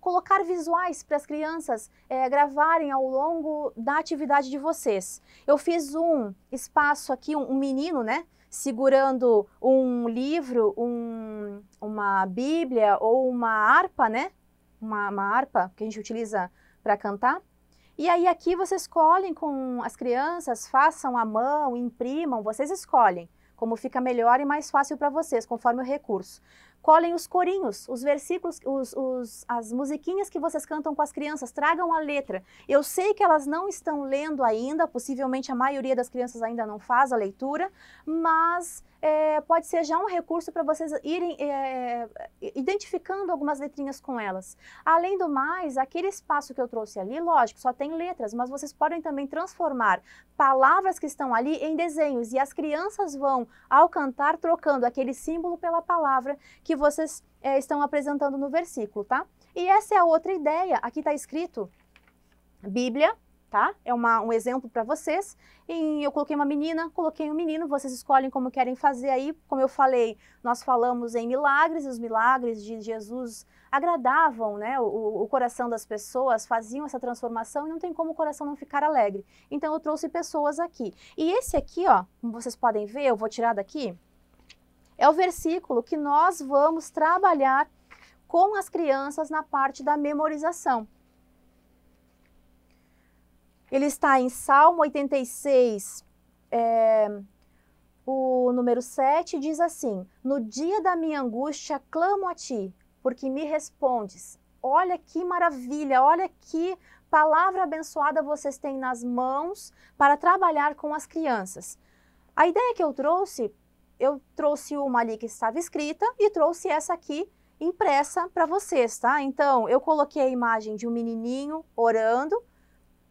colocar visuais para as crianças é, gravarem ao longo da atividade de vocês. Eu fiz um espaço aqui, um, um menino, né? Segurando um livro, um, uma bíblia ou uma harpa, né? uma, uma harpa que a gente utiliza para cantar. E aí aqui vocês escolhem com as crianças, façam a mão, imprimam, vocês escolhem como fica melhor e mais fácil para vocês, conforme o recurso colhem os corinhos, os versículos, os, os, as musiquinhas que vocês cantam com as crianças, tragam a letra. Eu sei que elas não estão lendo ainda, possivelmente a maioria das crianças ainda não faz a leitura, mas é, pode ser já um recurso para vocês irem é, identificando algumas letrinhas com elas. Além do mais, aquele espaço que eu trouxe ali, lógico, só tem letras, mas vocês podem também transformar palavras que estão ali em desenhos e as crianças vão, ao cantar, trocando aquele símbolo pela palavra que que vocês é, estão apresentando no versículo, tá? E essa é a outra ideia. Aqui está escrito Bíblia, tá? É uma, um exemplo para vocês. E eu coloquei uma menina, coloquei um menino, vocês escolhem como querem fazer aí. Como eu falei, nós falamos em milagres, os milagres de Jesus agradavam né, o, o coração das pessoas, faziam essa transformação e não tem como o coração não ficar alegre. Então eu trouxe pessoas aqui. E esse aqui, ó, como vocês podem ver, eu vou tirar daqui, é o versículo que nós vamos trabalhar com as crianças na parte da memorização. Ele está em Salmo 86, é, o número 7 diz assim: No dia da minha angústia clamo a ti, porque me respondes. Olha que maravilha, olha que palavra abençoada vocês têm nas mãos para trabalhar com as crianças. A ideia que eu trouxe eu trouxe uma ali que estava escrita e trouxe essa aqui impressa para vocês, tá? Então, eu coloquei a imagem de um menininho orando,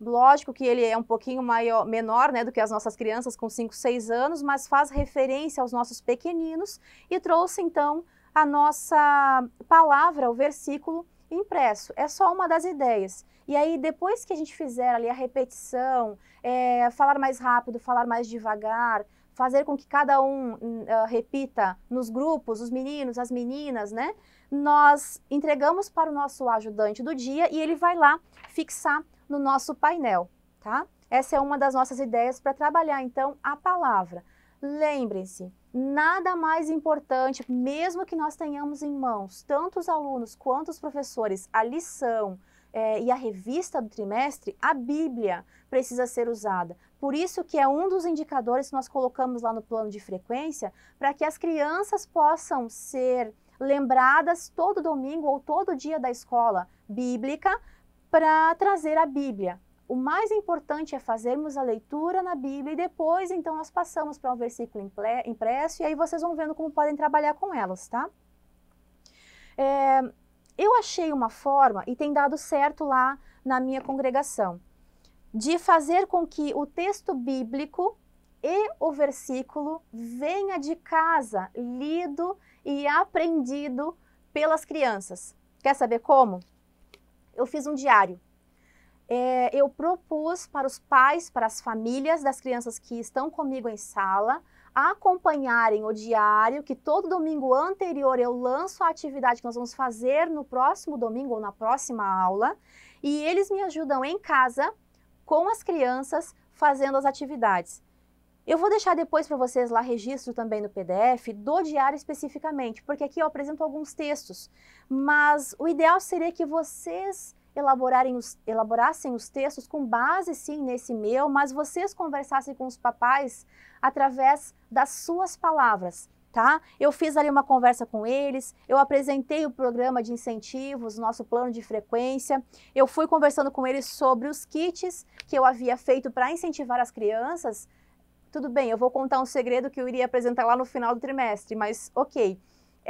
lógico que ele é um pouquinho maior, menor né, do que as nossas crianças com 5, 6 anos, mas faz referência aos nossos pequeninos e trouxe então a nossa palavra, o versículo impresso. É só uma das ideias. E aí, depois que a gente fizer ali a repetição, é, falar mais rápido, falar mais devagar, fazer com que cada um uh, repita nos grupos, os meninos, as meninas, né? Nós entregamos para o nosso ajudante do dia e ele vai lá fixar no nosso painel, tá? Essa é uma das nossas ideias para trabalhar, então, a palavra. Lembrem-se, nada mais importante, mesmo que nós tenhamos em mãos, tanto os alunos quanto os professores, a lição, é, e a revista do trimestre, a Bíblia precisa ser usada, por isso que é um dos indicadores que nós colocamos lá no plano de frequência para que as crianças possam ser lembradas todo domingo ou todo dia da escola bíblica para trazer a Bíblia. O mais importante é fazermos a leitura na Bíblia e depois, então, nós passamos para um versículo impresso e aí vocês vão vendo como podem trabalhar com elas, tá? É, eu achei uma forma e tem dado certo lá na minha congregação de fazer com que o texto bíblico e o versículo venha de casa, lido e aprendido pelas crianças. Quer saber como? Eu fiz um diário. É, eu propus para os pais, para as famílias das crianças que estão comigo em sala, acompanharem o diário, que todo domingo anterior eu lanço a atividade que nós vamos fazer no próximo domingo ou na próxima aula, e eles me ajudam em casa com as crianças fazendo as atividades. Eu vou deixar depois para vocês lá registro também no PDF do diário especificamente, porque aqui eu apresento alguns textos, mas o ideal seria que vocês elaborarem os, elaborassem os textos com base sim nesse meu, mas vocês conversassem com os papais através das suas palavras tá? Eu fiz ali uma conversa com eles, eu apresentei o programa de incentivos, nosso plano de frequência, eu fui conversando com eles sobre os kits que eu havia feito para incentivar as crianças. Tudo bem, eu vou contar um segredo que eu iria apresentar lá no final do trimestre, mas ok.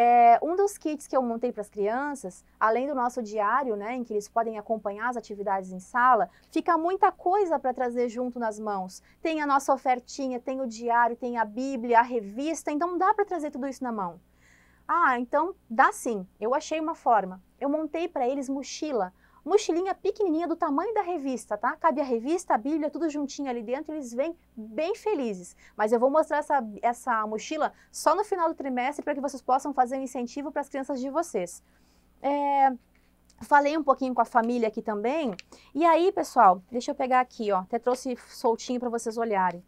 É, um dos kits que eu montei para as crianças, além do nosso diário, né, em que eles podem acompanhar as atividades em sala, fica muita coisa para trazer junto nas mãos. Tem a nossa ofertinha, tem o diário, tem a Bíblia, a revista, então dá para trazer tudo isso na mão. Ah, então dá sim. Eu achei uma forma. Eu montei para eles mochila mochilinha pequenininha do tamanho da revista, tá? Cabe a revista, a Bíblia, tudo juntinho ali dentro, eles vêm bem felizes. Mas eu vou mostrar essa, essa mochila só no final do trimestre para que vocês possam fazer um incentivo para as crianças de vocês. É, falei um pouquinho com a família aqui também. E aí, pessoal, deixa eu pegar aqui, ó, até trouxe soltinho para vocês olharem.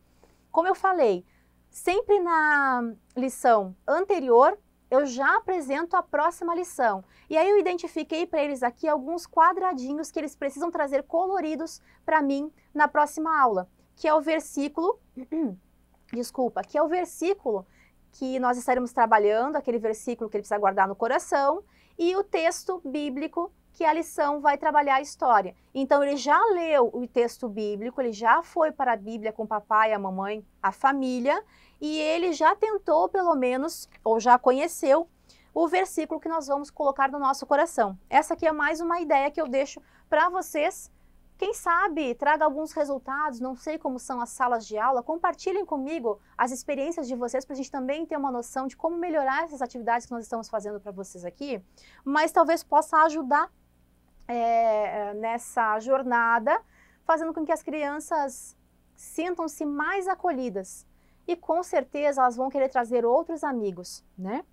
Como eu falei, sempre na lição anterior eu já apresento a próxima lição. E aí eu identifiquei para eles aqui alguns quadradinhos que eles precisam trazer coloridos para mim na próxima aula, que é o versículo, desculpa, que é o versículo que nós estaremos trabalhando, aquele versículo que ele precisa guardar no coração, e o texto bíblico que a lição vai trabalhar a história. Então ele já leu o texto bíblico, ele já foi para a Bíblia com o papai, a mamãe, a família, e ele já tentou pelo menos ou já conheceu o versículo que nós vamos colocar no nosso coração. Essa aqui é mais uma ideia que eu deixo para vocês. Quem sabe traga alguns resultados, não sei como são as salas de aula, compartilhem comigo as experiências de vocês para a gente também ter uma noção de como melhorar essas atividades que nós estamos fazendo para vocês aqui, mas talvez possa ajudar é, nessa jornada, fazendo com que as crianças sintam-se mais acolhidas e com certeza elas vão querer trazer outros amigos, né?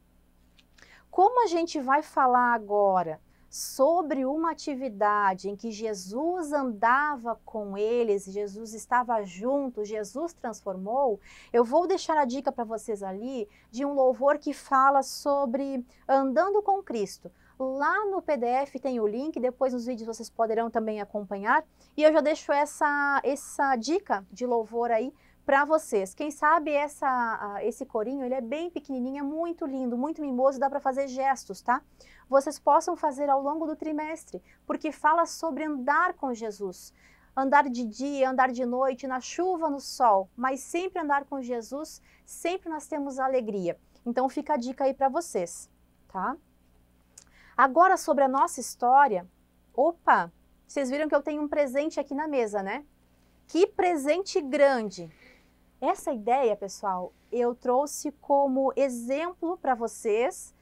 Como a gente vai falar agora sobre uma atividade em que Jesus andava com eles, Jesus estava junto, Jesus transformou, eu vou deixar a dica para vocês ali de um louvor que fala sobre andando com Cristo. Lá no PDF tem o link, depois nos vídeos vocês poderão também acompanhar. E eu já deixo essa, essa dica de louvor aí para vocês. Quem sabe essa, esse corinho, ele é bem pequenininho, é muito lindo, muito mimoso, dá para fazer gestos, tá? Vocês possam fazer ao longo do trimestre, porque fala sobre andar com Jesus. Andar de dia, andar de noite, na chuva, no sol, mas sempre andar com Jesus, sempre nós temos alegria. Então fica a dica aí para vocês, tá? Agora, sobre a nossa história, opa, vocês viram que eu tenho um presente aqui na mesa, né? Que presente grande! Essa ideia, pessoal, eu trouxe como exemplo para vocês,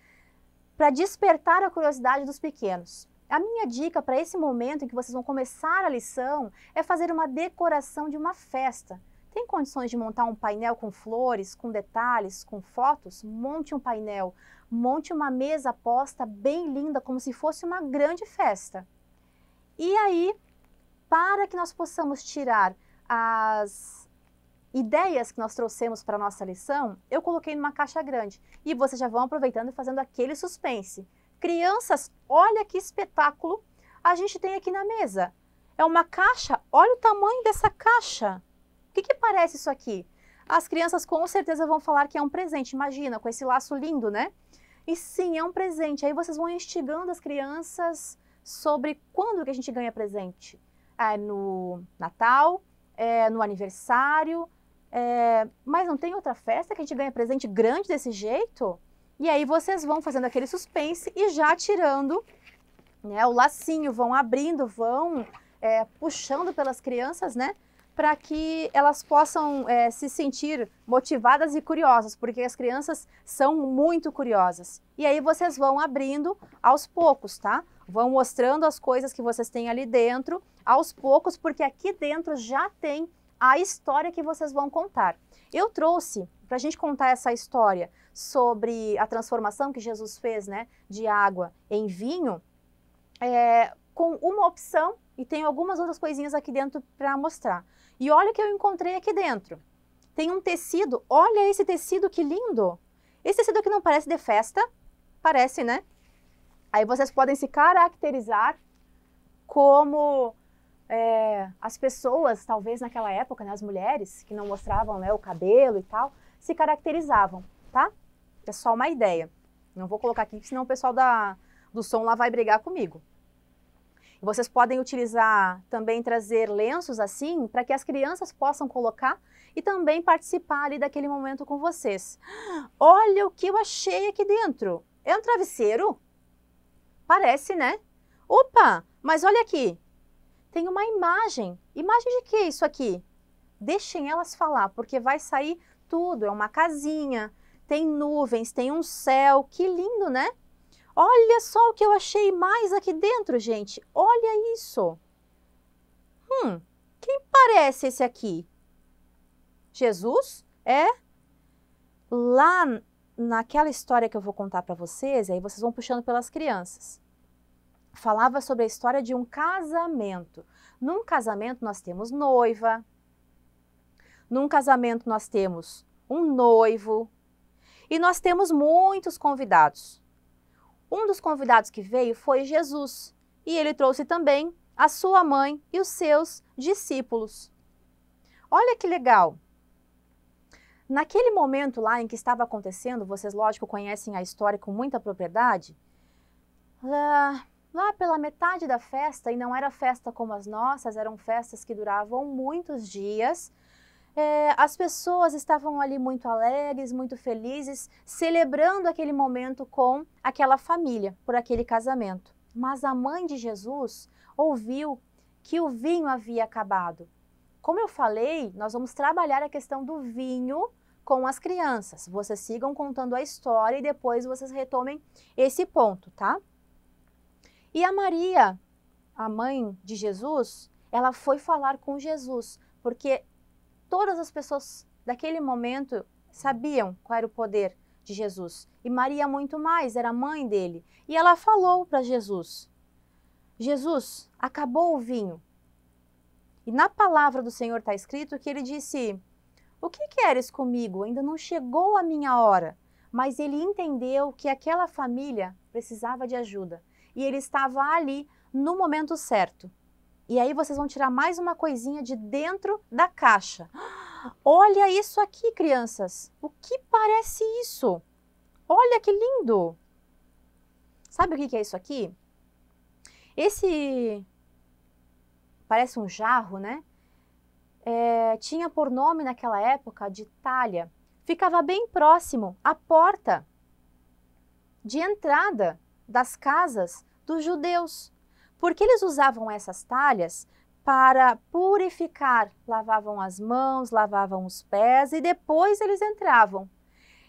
para despertar a curiosidade dos pequenos. A minha dica para esse momento em que vocês vão começar a lição é fazer uma decoração de uma festa. Tem condições de montar um painel com flores, com detalhes, com fotos? Monte um painel monte uma mesa posta bem linda, como se fosse uma grande festa. E aí, para que nós possamos tirar as ideias que nós trouxemos para a nossa lição, eu coloquei numa caixa grande. E vocês já vão aproveitando e fazendo aquele suspense. Crianças, olha que espetáculo a gente tem aqui na mesa. É uma caixa, olha o tamanho dessa caixa. O que, que parece isso aqui? as crianças com certeza vão falar que é um presente. Imagina, com esse laço lindo, né? E sim, é um presente. Aí vocês vão instigando as crianças sobre quando que a gente ganha presente. É no Natal, é no aniversário, é... mas não tem outra festa que a gente ganha presente grande desse jeito? E aí vocês vão fazendo aquele suspense e já tirando né, o lacinho, vão abrindo, vão é, puxando pelas crianças, né? para que elas possam é, se sentir motivadas e curiosas, porque as crianças são muito curiosas. E aí vocês vão abrindo aos poucos, tá? Vão mostrando as coisas que vocês têm ali dentro aos poucos, porque aqui dentro já tem a história que vocês vão contar. Eu trouxe para a gente contar essa história sobre a transformação que Jesus fez, né, de água em vinho, é, com uma opção e tem algumas outras coisinhas aqui dentro para mostrar. E olha o que eu encontrei aqui dentro. Tem um tecido, olha esse tecido que lindo! Esse tecido aqui não parece de festa, parece, né? Aí vocês podem se caracterizar como é, as pessoas, talvez naquela época, né, as mulheres que não mostravam né, o cabelo e tal, se caracterizavam, tá? É só uma ideia. Não vou colocar aqui, senão o pessoal da, do som lá vai brigar comigo. Vocês podem utilizar também trazer lenços assim para que as crianças possam colocar e também participar ali daquele momento com vocês. Olha o que eu achei aqui dentro. É um travesseiro? Parece, né? Opa, mas olha aqui. Tem uma imagem. Imagem de que isso aqui? Deixem elas falar, porque vai sair tudo. É uma casinha, tem nuvens, tem um céu. Que lindo, né? Olha só o que eu achei mais aqui dentro, gente. Olha isso. Hum, quem parece esse aqui? Jesus? É? Lá naquela história que eu vou contar para vocês, aí vocês vão puxando pelas crianças. Falava sobre a história de um casamento. Num casamento nós temos noiva. Num casamento nós temos um noivo. E nós temos muitos convidados. Um dos convidados que veio foi Jesus, e ele trouxe também a sua mãe e os seus discípulos. Olha que legal! Naquele momento lá em que estava acontecendo, vocês, lógico, conhecem a história com muita propriedade, lá, ah, lá pela metade da festa, e não era festa como as nossas, eram festas que duravam muitos dias, é, as pessoas estavam ali muito alegres, muito felizes, celebrando aquele momento com aquela família, por aquele casamento. Mas a mãe de Jesus ouviu que o vinho havia acabado. Como eu falei, nós vamos trabalhar a questão do vinho com as crianças. Vocês sigam contando a história e depois vocês retomem esse ponto, tá? E a Maria, a mãe de Jesus, ela foi falar com Jesus, porque Todas as pessoas daquele momento sabiam qual era o poder de Jesus. E Maria, muito mais, era mãe dele. E ela falou para Jesus: Jesus, acabou o vinho. E na palavra do Senhor está escrito que ele disse: O que queres comigo? Ainda não chegou a minha hora. Mas ele entendeu que aquela família precisava de ajuda. E ele estava ali no momento certo. E aí vocês vão tirar mais uma coisinha de dentro da caixa. Olha isso aqui, crianças. O que parece isso? Olha que lindo. Sabe o que é isso aqui? Esse parece um jarro, né? É, tinha por nome naquela época de talha. Ficava bem próximo à porta de entrada das casas dos judeus. Porque eles usavam essas talhas para purificar, lavavam as mãos, lavavam os pés e depois eles entravam.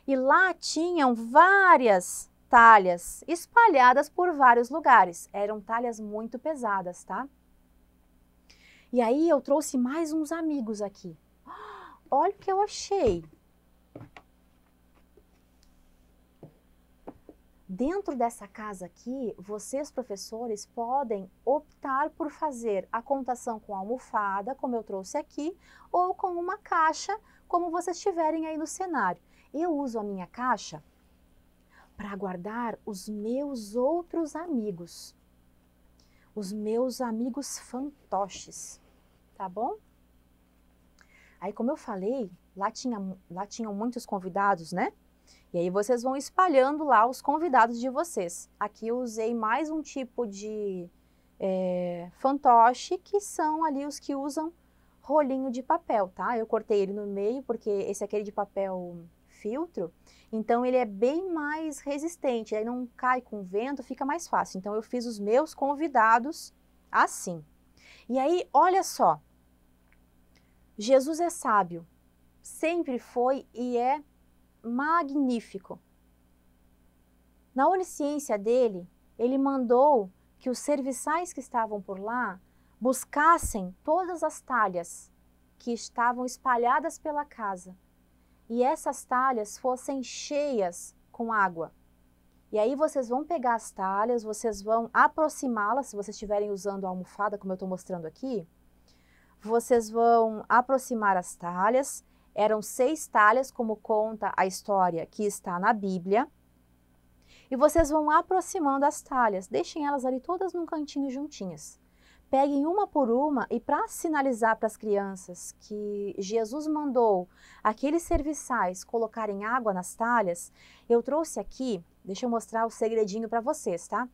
E lá tinham várias talhas espalhadas por vários lugares. Eram talhas muito pesadas, tá? E aí eu trouxe mais uns amigos aqui. Olha o que eu achei. Dentro dessa casa aqui, vocês professores podem optar por fazer a contação com almofada, como eu trouxe aqui, ou com uma caixa, como vocês tiverem aí no cenário. Eu uso a minha caixa para guardar os meus outros amigos, os meus amigos fantoches, tá bom? Aí, como eu falei, lá, tinha, lá tinham muitos convidados, né? E aí vocês vão espalhando lá os convidados de vocês. Aqui eu usei mais um tipo de é, fantoche, que são ali os que usam rolinho de papel, tá? Eu cortei ele no meio, porque esse é aquele de papel filtro, então ele é bem mais resistente, aí não cai com vento, fica mais fácil. Então eu fiz os meus convidados assim. E aí, olha só, Jesus é sábio, sempre foi e é magnífico. Na onisciência dele, ele mandou que os serviçais que estavam por lá buscassem todas as talhas que estavam espalhadas pela casa e essas talhas fossem cheias com água. E aí vocês vão pegar as talhas, vocês vão aproximá-las, se vocês estiverem usando a almofada, como eu estou mostrando aqui, vocês vão aproximar as talhas eram seis talhas, como conta a história que está na Bíblia. E vocês vão aproximando as talhas, deixem elas ali todas num cantinho juntinhas. Peguem uma por uma e para sinalizar para as crianças que Jesus mandou aqueles serviçais colocarem água nas talhas, eu trouxe aqui, deixa eu mostrar o segredinho para vocês, tá?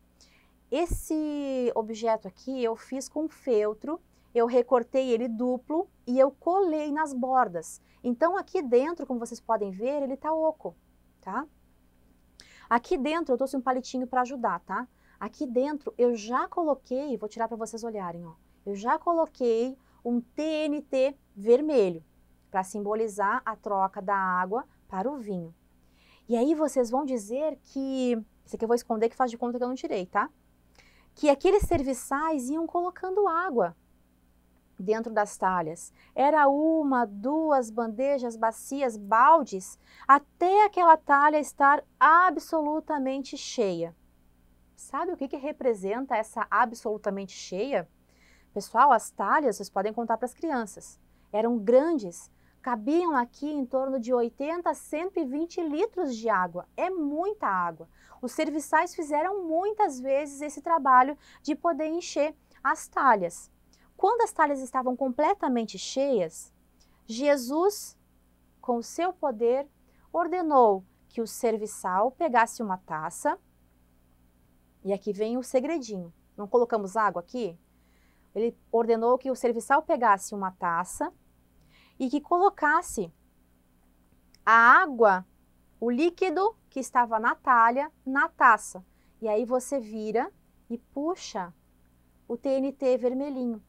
Esse objeto aqui eu fiz com feltro eu recortei ele duplo e eu colei nas bordas. Então aqui dentro, como vocês podem ver, ele tá oco, tá? Aqui dentro eu trouxe um palitinho para ajudar, tá? Aqui dentro eu já coloquei, vou tirar para vocês olharem, ó. Eu já coloquei um TNT vermelho para simbolizar a troca da água para o vinho. E aí vocês vão dizer que, isso aqui eu vou esconder que faz de conta que eu não tirei, tá? Que aqueles serviçais iam colocando água dentro das talhas. Era uma, duas bandejas, bacias, baldes, até aquela talha estar absolutamente cheia. Sabe o que, que representa essa absolutamente cheia? Pessoal, as talhas vocês podem contar para as crianças. Eram grandes, cabiam aqui em torno de 80 a 120 litros de água. É muita água. Os serviçais fizeram muitas vezes esse trabalho de poder encher as talhas quando as talhas estavam completamente cheias, Jesus, com o seu poder, ordenou que o serviçal pegasse uma taça. E aqui vem o segredinho. Não colocamos água aqui? Ele ordenou que o serviçal pegasse uma taça e que colocasse a água, o líquido que estava na talha, na taça. E aí você vira e puxa o TNT vermelhinho.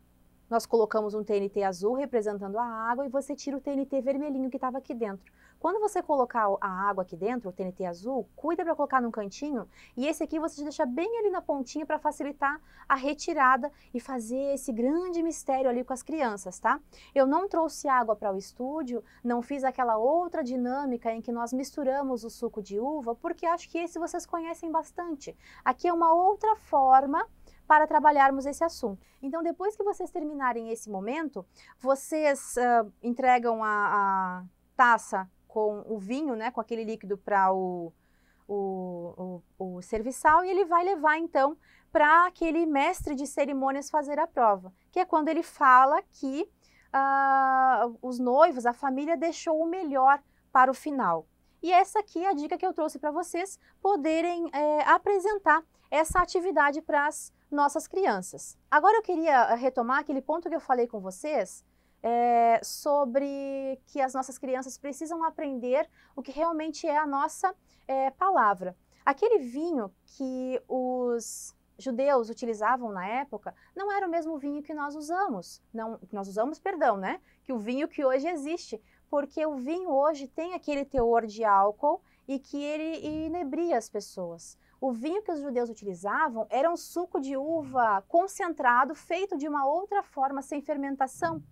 Nós colocamos um TNT azul representando a água e você tira o TNT vermelhinho que estava aqui dentro. Quando você colocar a água aqui dentro, o TNT azul, cuida para colocar num cantinho e esse aqui você deixa bem ali na pontinha para facilitar a retirada e fazer esse grande mistério ali com as crianças, tá? Eu não trouxe água para o estúdio, não fiz aquela outra dinâmica em que nós misturamos o suco de uva, porque acho que esse vocês conhecem bastante. Aqui é uma outra forma para trabalharmos esse assunto. Então, depois que vocês terminarem esse momento, vocês uh, entregam a, a, taça com o vinho, né, com aquele líquido para o, o, o, o serviçal e ele vai levar, então, para aquele mestre de cerimônias fazer a prova, que é quando ele fala que uh, os noivos, a família deixou o melhor para o final. E essa aqui é a dica que eu trouxe para vocês poderem é, apresentar essa atividade para as nossas crianças. Agora eu queria eh, retomar aquele ponto que eu falei com vocês é, sobre que as nossas crianças precisam aprender o que realmente é a nossa é, palavra. Aquele vinho que os judeus utilizavam na época não era o mesmo vinho que nós usamos, não, nós usamos, perdão, né? Que o vinho que hoje existe, porque o vinho hoje tem aquele teor de álcool e que ele inebria as pessoas. O vinho que os judeus utilizavam era um suco de uva concentrado, feito de uma outra forma, sem fermentação.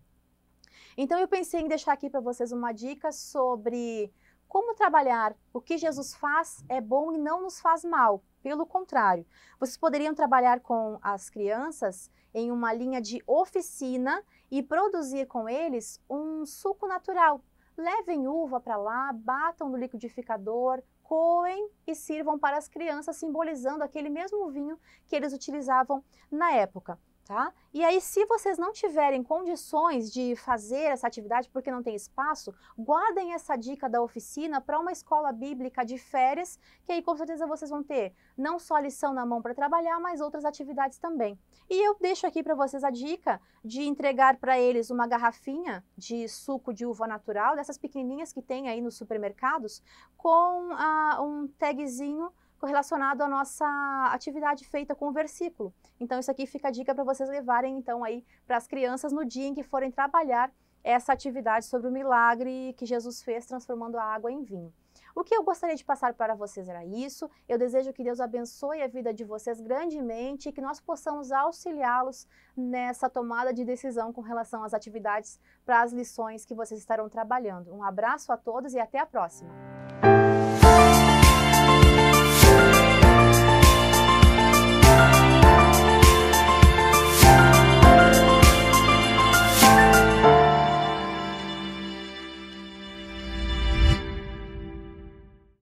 Então eu pensei em deixar aqui para vocês uma dica sobre como trabalhar o que Jesus faz é bom e não nos faz mal. Pelo contrário, vocês poderiam trabalhar com as crianças em uma linha de oficina e produzir com eles um suco natural. Levem uva para lá, batam no liquidificador, coem e sirvam para as crianças, simbolizando aquele mesmo vinho que eles utilizavam na época. Tá? E aí, se vocês não tiverem condições de fazer essa atividade porque não tem espaço, guardem essa dica da oficina para uma escola bíblica de férias, que aí com certeza vocês vão ter não só lição na mão para trabalhar, mas outras atividades também. E eu deixo aqui para vocês a dica de entregar para eles uma garrafinha de suco de uva natural, dessas pequenininhas que tem aí nos supermercados, com ah, um tagzinho relacionado à nossa atividade feita com o versículo. Então isso aqui fica a dica para vocês levarem então aí para as crianças no dia em que forem trabalhar essa atividade sobre o milagre que Jesus fez transformando a água em vinho. O que eu gostaria de passar para vocês era isso. Eu desejo que Deus abençoe a vida de vocês grandemente e que nós possamos auxiliá-los nessa tomada de decisão com relação às atividades para as lições que vocês estarão trabalhando. Um abraço a todos e até a próxima!